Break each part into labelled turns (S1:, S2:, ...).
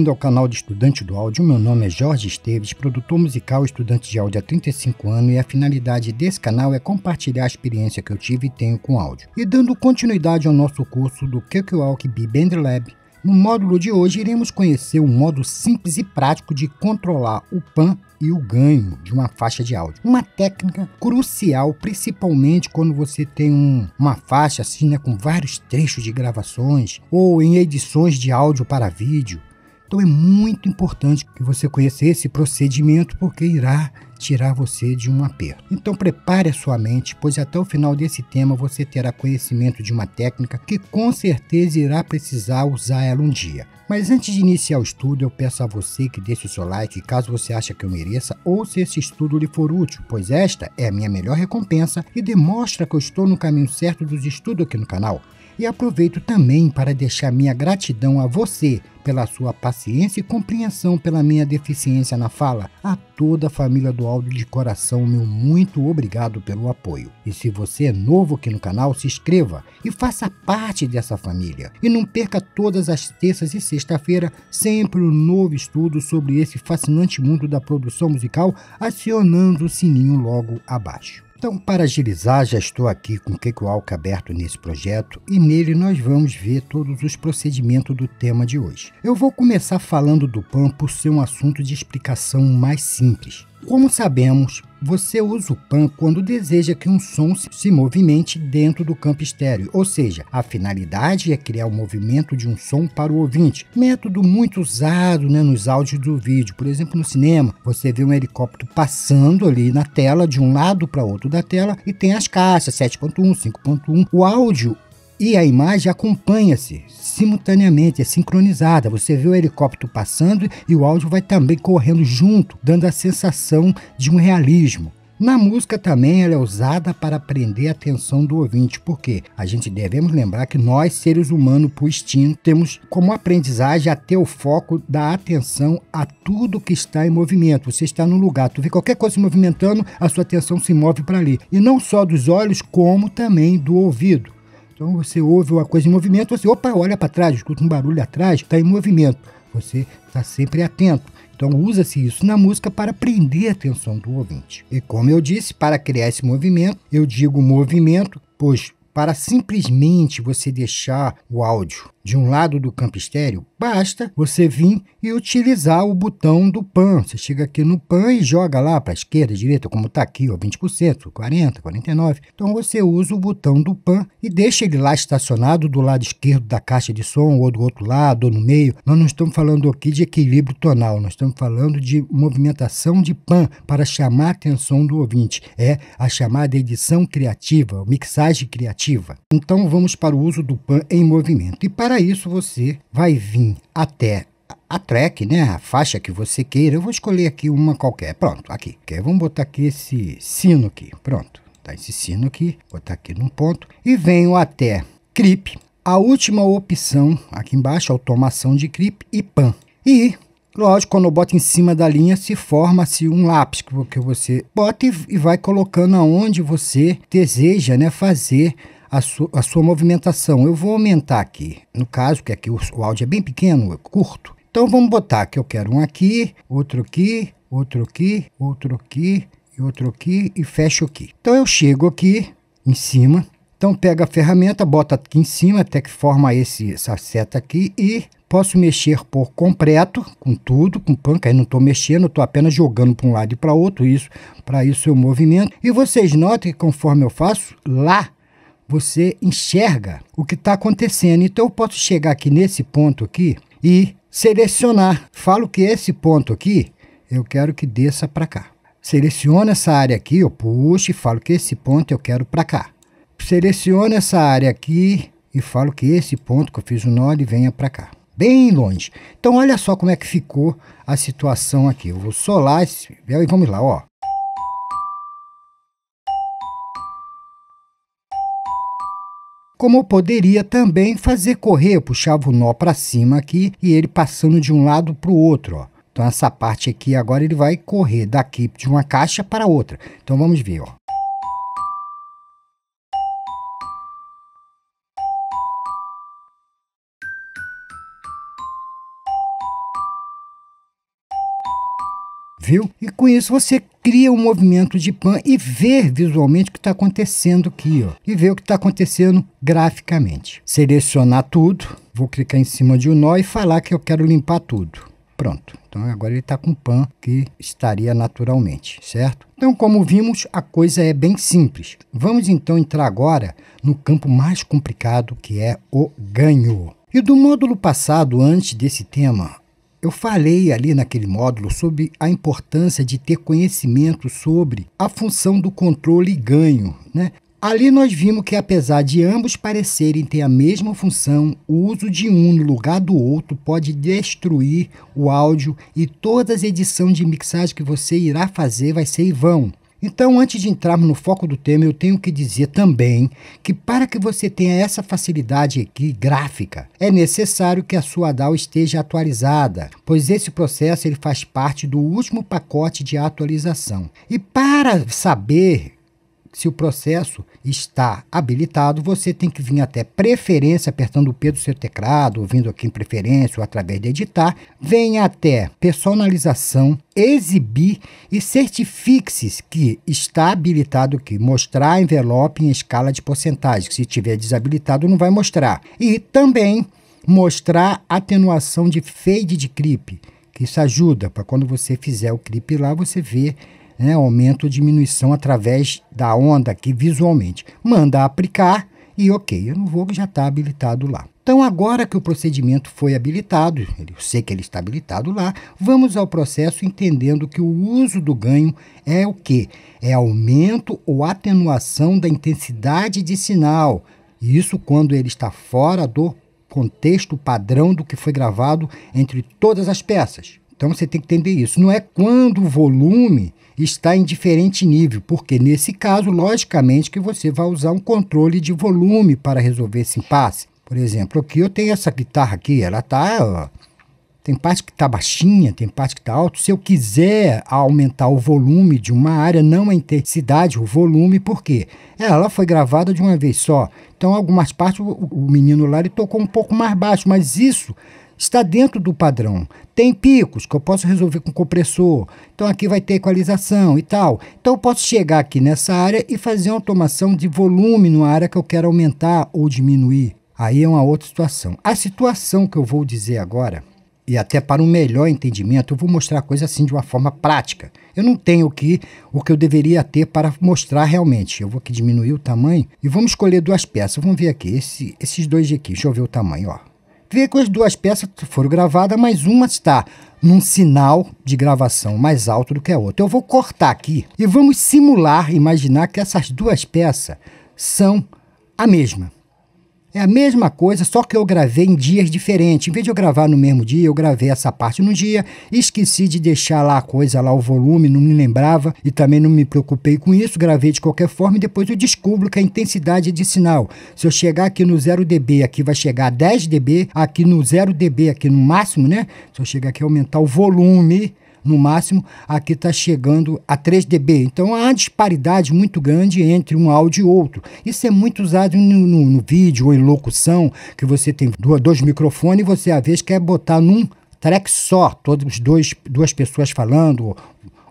S1: bem-vindo ao canal de Estudante do Áudio. Meu nome é Jorge Esteves, produtor musical, estudante de áudio há 35 anos e a finalidade desse canal é compartilhar a experiência que eu tive e tenho com áudio. E dando continuidade ao nosso curso do Kekwalk B-Band Lab, no módulo de hoje iremos conhecer um modo simples e prático de controlar o PAN e o ganho de uma faixa de áudio. Uma técnica crucial, principalmente quando você tem um, uma faixa assim, né, com vários trechos de gravações ou em edições de áudio para vídeo. Então é muito importante que você conheça esse procedimento porque irá tirar você de um aperto. Então prepare a sua mente, pois até o final desse tema você terá conhecimento de uma técnica que com certeza irá precisar usar ela um dia. Mas antes de iniciar o estudo, eu peço a você que deixe o seu like, caso você acha que eu mereça, ou se esse estudo lhe for útil, pois esta é a minha melhor recompensa e demonstra que eu estou no caminho certo dos estudos aqui no canal. E aproveito também para deixar minha gratidão a você pela sua paciência e compreensão pela minha deficiência na fala. A toda a família do áudio de coração, meu muito obrigado pelo apoio. E se você é novo aqui no canal, se inscreva e faça parte dessa família. E não perca todas as terças e sexta-feira sempre um novo estudo sobre esse fascinante mundo da produção musical, acionando o sininho logo abaixo. Então, para agilizar, já estou aqui com o QQAlc aberto nesse projeto e nele nós vamos ver todos os procedimentos do tema de hoje. Eu vou começar falando do PAN por ser um assunto de explicação mais simples. Como sabemos, você usa o PAN quando deseja que um som se movimente dentro do campo estéreo, ou seja, a finalidade é criar o movimento de um som para o ouvinte. Método muito usado né, nos áudios do vídeo, por exemplo, no cinema, você vê um helicóptero passando ali na tela, de um lado para outro da tela, e tem as caixas 7.1, 5.1. O áudio e a imagem acompanha-se simultaneamente, é sincronizada. Você vê o helicóptero passando e o áudio vai também correndo junto, dando a sensação de um realismo. Na música também ela é usada para prender a atenção do ouvinte, porque a gente devemos lembrar que nós, seres humanos por instinto, temos como aprendizagem até o foco da atenção a tudo que está em movimento. Você está num lugar, tu vê qualquer coisa se movimentando, a sua atenção se move para ali. E não só dos olhos, como também do ouvido. Então você ouve uma coisa em movimento, você, opa, olha para trás, escuta um barulho atrás, está em movimento. Você está sempre atento. Então usa-se isso na música para prender a atenção do ouvinte. E como eu disse, para criar esse movimento, eu digo movimento, pois para simplesmente você deixar o áudio de um lado do campo estéreo, basta você vir e utilizar o botão do PAN. Você chega aqui no PAN e joga lá para a esquerda, direita, como está aqui, ó, 20%, 40%, 49%. Então você usa o botão do PAN e deixa ele lá estacionado do lado esquerdo da caixa de som, ou do outro lado, ou no meio. Nós não estamos falando aqui de equilíbrio tonal, nós estamos falando de movimentação de PAN para chamar a atenção do ouvinte. É a chamada edição criativa, mixagem criativa. Então vamos para o uso do PAN em movimento. E para para isso, você vai vir até a track, né? A faixa que você queira. Eu vou escolher aqui uma qualquer. Pronto, aqui. Vamos botar aqui esse sino aqui. Pronto. Tá esse sino aqui. Botar aqui num ponto. E venho até clip. A última opção aqui embaixo, automação de clip e pan. E Lógico, quando eu boto em cima da linha, se forma-se um lápis que você bota e vai colocando aonde você deseja né, fazer a, su, a sua movimentação. Eu vou aumentar aqui, no caso, que aqui o, o áudio é bem pequeno, é curto. Então vamos botar que eu quero um aqui, outro aqui, outro aqui, outro aqui, e outro aqui e fecho aqui. Então eu chego aqui em cima, então pega a ferramenta, bota aqui em cima até que forma esse, essa seta aqui e posso mexer por completo, com tudo, com panca, aí não estou mexendo, estou apenas jogando para um lado e para outro, isso, para isso o movimento. E vocês notem que conforme eu faço, lá você enxerga o que está acontecendo. Então eu posso chegar aqui nesse ponto aqui e selecionar. Falo que esse ponto aqui eu quero que desça para cá. Seleciono essa área aqui, eu puxo e falo que esse ponto eu quero para cá. Seleciono essa área aqui e falo que esse ponto que eu fiz o nó ele venha para cá. Bem longe. Então olha só como é que ficou a situação aqui. Eu vou solar esse e vamos lá, ó. como poderia também fazer correr, eu puxava o nó para cima aqui e ele passando de um lado para o outro, ó. Então essa parte aqui agora ele vai correr daqui de uma caixa para outra. Então vamos ver, ó. Viu? E com isso você cria um movimento de pan e ver visualmente o que está acontecendo aqui, ó, e ver o que está acontecendo graficamente. Selecionar tudo, vou clicar em cima de um nó e falar que eu quero limpar tudo. Pronto. Então agora ele está com pan que estaria naturalmente, certo? Então como vimos, a coisa é bem simples. Vamos então entrar agora no campo mais complicado que é o ganho. E do módulo passado, antes desse tema, eu falei ali naquele módulo sobre a importância de ter conhecimento sobre a função do controle e ganho, né? Ali nós vimos que, apesar de ambos parecerem ter a mesma função, o uso de um no lugar do outro pode destruir o áudio e todas as edições de mixagem que você irá fazer vai ser em vão. Então, antes de entrarmos no foco do tema, eu tenho que dizer também que para que você tenha essa facilidade aqui gráfica, é necessário que a sua DAO esteja atualizada, pois esse processo ele faz parte do último pacote de atualização. E para saber se o processo está habilitado, você tem que vir até preferência, apertando o P do seu teclado, vindo aqui em preferência ou através de editar, venha até personalização, exibir e certifique-se que está habilitado que mostrar envelope em escala de porcentagem, se tiver desabilitado não vai mostrar. E também mostrar atenuação de fade de clipe, que isso ajuda para quando você fizer o clipe lá, você ver né, aumento ou diminuição através da onda aqui visualmente. Manda aplicar e ok, eu não vou, já está habilitado lá. Então, agora que o procedimento foi habilitado, eu sei que ele está habilitado lá, vamos ao processo entendendo que o uso do ganho é o que? É aumento ou atenuação da intensidade de sinal. Isso quando ele está fora do contexto padrão do que foi gravado entre todas as peças. Então você tem que entender isso. Não é quando o volume está em diferente nível, porque nesse caso, logicamente, que você vai usar um controle de volume para resolver esse impasse. Por exemplo, aqui eu tenho essa guitarra aqui, ela tá. tem parte que está baixinha, tem parte que está alto. Se eu quiser aumentar o volume de uma área, não a intensidade, o volume, porque ela foi gravada de uma vez só. Então, algumas partes o, o menino lá ele tocou um pouco mais baixo, mas isso está dentro do padrão. Tem picos que eu posso resolver com compressor, então aqui vai ter equalização e tal. Então eu posso chegar aqui nessa área e fazer uma automação de volume na área que eu quero aumentar ou diminuir. Aí é uma outra situação. A situação que eu vou dizer agora, e até para um melhor entendimento, eu vou mostrar a coisa assim de uma forma prática. Eu não tenho o que, o que eu deveria ter para mostrar realmente. Eu vou aqui diminuir o tamanho e vamos escolher duas peças. Vamos ver aqui, esse, esses dois aqui. Deixa eu ver o tamanho, ó. Vê que as duas peças foram gravadas, mas uma está num sinal de gravação mais alto do que a outra. Eu vou cortar aqui e vamos simular, imaginar que essas duas peças são a mesma. É a mesma coisa, só que eu gravei em dias diferentes. Em vez de eu gravar no mesmo dia, eu gravei essa parte no dia, esqueci de deixar lá a coisa, lá o volume, não me lembrava e também não me preocupei com isso. Gravei de qualquer forma e depois eu descubro que a intensidade de sinal, se eu chegar aqui no 0 dB, aqui vai chegar a 10 dB, aqui no 0 dB, aqui no máximo, né? Se eu chegar aqui e aumentar o volume, no máximo, aqui está chegando a 3 dB. Então há disparidade muito grande entre um áudio e outro. Isso é muito usado no, no, no vídeo ou em locução, que você tem dois microfones e você às vezes quer botar num track só, todos dois, duas pessoas falando, ou,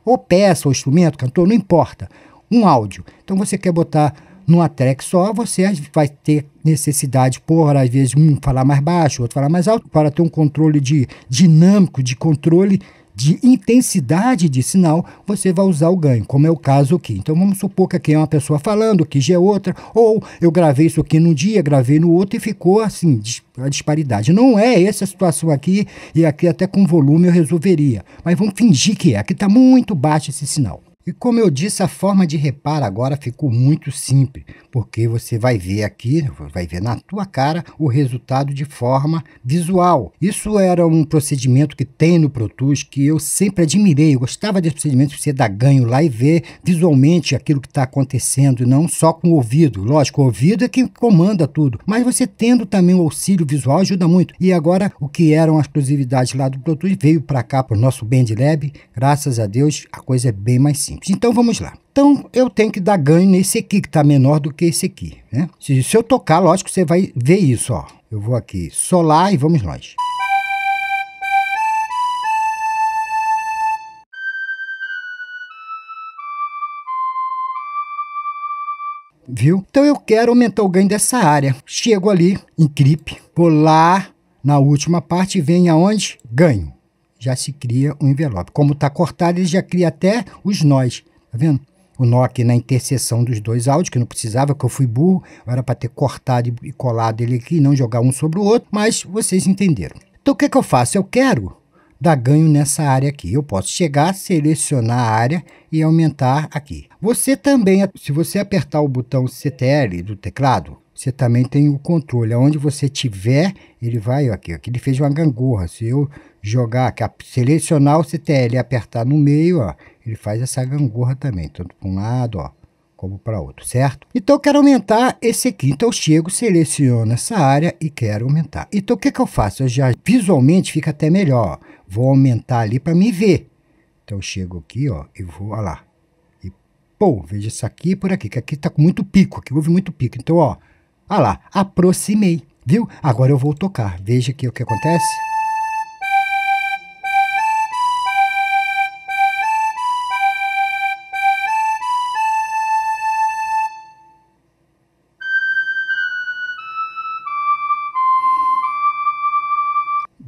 S1: ou peça, ou instrumento, cantor, não importa. Um áudio. Então você quer botar numa track só, você vai ter necessidade por, às vezes, um falar mais baixo, outro falar mais alto, para ter um controle de dinâmico, de controle de intensidade de sinal, você vai usar o ganho, como é o caso aqui. Então vamos supor que aqui é uma pessoa falando, que já é outra, ou eu gravei isso aqui num dia, gravei no outro e ficou assim, a disparidade. Não é essa situação aqui, e aqui até com volume eu resolveria. Mas vamos fingir que é. Aqui está muito baixo esse sinal. E como eu disse, a forma de reparo agora ficou muito simples, porque você vai ver aqui, vai ver na tua cara o resultado de forma visual. Isso era um procedimento que tem no ProTools que eu sempre admirei, eu gostava desse procedimento, você dá ganho lá e ver visualmente aquilo que está acontecendo, não só com o ouvido. Lógico, o ouvido é quem comanda tudo, mas você tendo também o auxílio visual ajuda muito. E agora, o que eram as exclusividades lá do ProTools veio para cá, para o nosso Band Lab, graças a Deus a coisa é bem mais simples simples. Então vamos lá. Então eu tenho que dar ganho nesse aqui, que está menor do que esse aqui. Né? Se, se eu tocar, lógico, você vai ver isso. Ó. Eu vou aqui, solar e vamos longe. Viu? Então eu quero aumentar o ganho dessa área. Chego ali em clipe, vou lá na última parte e vem aonde? Ganho já se cria um envelope. Como está cortado, ele já cria até os nós. Tá vendo? O nó aqui na interseção dos dois áudios, que não precisava, que eu fui burro, era para ter cortado e colado ele aqui, não jogar um sobre o outro, mas vocês entenderam. Então o que, é que eu faço? Eu quero dar ganho nessa área aqui. Eu posso chegar, selecionar a área e aumentar aqui. Você também, se você apertar o botão CTL do teclado, você também tem o controle. Aonde você tiver, ele vai, ó, aqui, aqui ele fez uma gangorra. Se eu jogar, aqui, selecionar o CTL e apertar no meio, ó, ele faz essa gangorra também, tanto para um lado, ó, como para outro, certo? Então eu quero aumentar esse aqui. Então eu chego, seleciono essa área e quero aumentar. Então o que, que eu faço? Eu já visualmente fica até melhor. Ó. Vou aumentar ali para me ver. Então eu chego aqui, ó, e vou, ó lá. E pô, veja isso aqui por aqui, que aqui tá com muito pico, aqui houve muito pico. Então, ó, ah lá, aproximei, viu? Agora eu vou tocar. Veja aqui o que acontece.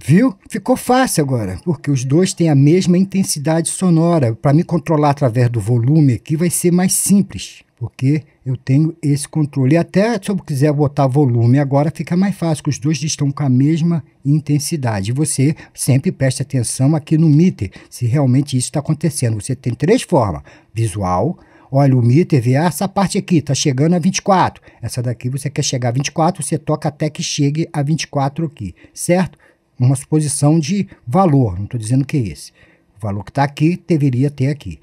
S1: Viu? Ficou fácil agora, porque os dois têm a mesma intensidade sonora. Para me controlar através do volume aqui vai ser mais simples porque eu tenho esse controle. E até se eu quiser botar volume agora, fica mais fácil, porque os dois estão com a mesma intensidade. você sempre preste atenção aqui no meter, se realmente isso está acontecendo. Você tem três formas: visual, olha, o meter vê, ah, essa parte aqui está chegando a 24. Essa daqui você quer chegar a 24, você toca até que chegue a 24 aqui, certo? Uma suposição de valor, não estou dizendo que é esse. O valor que está aqui deveria ter aqui.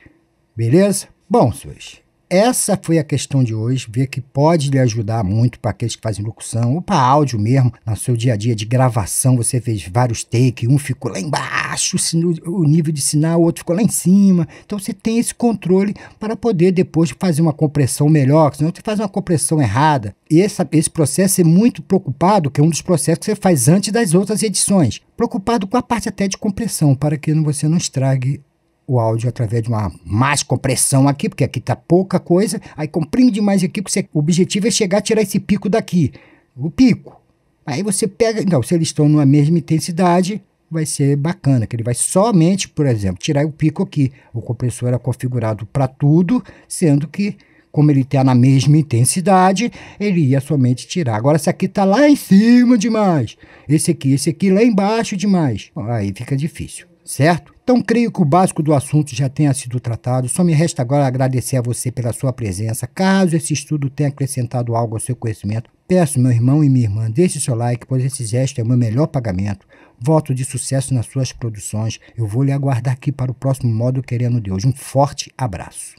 S1: Beleza? Bom, senhores. Essa foi a questão de hoje, ver que pode lhe ajudar muito para aqueles que fazem locução ou para áudio mesmo, no seu dia a dia de gravação, você fez vários takes, um ficou lá embaixo, o nível de sinal, o outro ficou lá em cima. Então você tem esse controle para poder depois fazer uma compressão melhor, senão você faz uma compressão errada. E esse processo é muito preocupado, que é um dos processos que você faz antes das outras edições. Preocupado com a parte até de compressão, para que você não estrague o áudio através de uma mais compressão aqui, porque aqui tá pouca coisa, aí comprime demais aqui, porque você, o objetivo é chegar a tirar esse pico daqui, o pico. Aí você pega, não, se eles estão numa mesma intensidade, vai ser bacana, que ele vai somente, por exemplo, tirar o pico aqui. O compressor é configurado para tudo, sendo que como ele está na mesma intensidade, ele ia somente tirar. Agora, esse aqui está lá em cima demais. Esse aqui, esse aqui lá embaixo demais. Aí fica difícil certo? Então, creio que o básico do assunto já tenha sido tratado. Só me resta agora agradecer a você pela sua presença. Caso esse estudo tenha acrescentado algo ao seu conhecimento, peço, meu irmão e minha irmã, deixe seu like, pois esse gesto é o meu melhor pagamento. Voto de sucesso nas suas produções. Eu vou lhe aguardar aqui para o próximo modo Querendo Deus. Um forte abraço.